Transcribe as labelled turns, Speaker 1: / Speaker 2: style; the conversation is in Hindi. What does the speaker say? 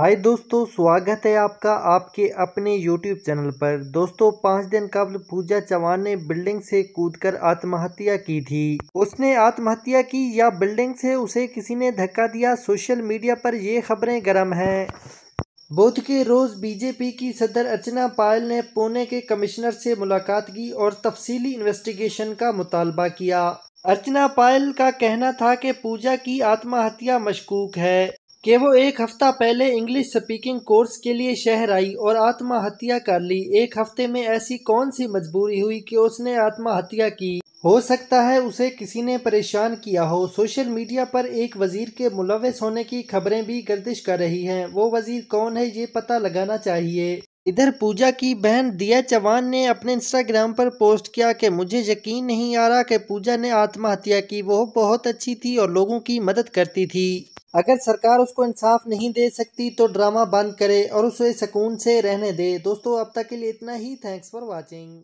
Speaker 1: हाय दोस्तों स्वागत है आपका आपके अपने यूट्यूब चैनल पर दोस्तों पाँच दिन कबल पूजा चौहान ने बिल्डिंग से कूदकर आत्महत्या की थी उसने आत्महत्या की या बिल्डिंग से उसे किसी ने धक्का दिया सोशल मीडिया पर ये खबरें गर्म हैं बुध के रोज़ बीजेपी की सदर अर्चना पायल ने पुणे के कमिश्नर से मुलाकात की और तफसीली इन्वेस्टिगेशन का मुतालबा किया अर्चना पायल का कहना था कि पूजा की आत्महत्या मशकूक है कि वो एक हफ्ता पहले इंग्लिश स्पीकिंग कोर्स के लिए शहर आई और आत्महत्या कर ली एक हफ्ते में ऐसी कौन सी मजबूरी हुई कि उसने आत्महत्या की हो सकता है उसे किसी ने परेशान किया हो सोशल मीडिया पर एक वजीर के मुलविस होने की खबरें भी गर्दिश कर रही हैं वो वजीर कौन है ये पता लगाना चाहिए इधर पूजा की बहन दिया चौहान ने अपने इंस्टाग्राम पर पोस्ट किया कि मुझे यकीन नहीं आ रहा कि पूजा ने आत्महत्या की वो बहुत अच्छी थी और लोगों की मदद करती थी अगर सरकार उसको इंसाफ नहीं दे सकती तो ड्रामा बंद करे और उसे सुकून से रहने दे दोस्तों अब तक के लिए इतना ही थैंक्स फॉर वॉचिंग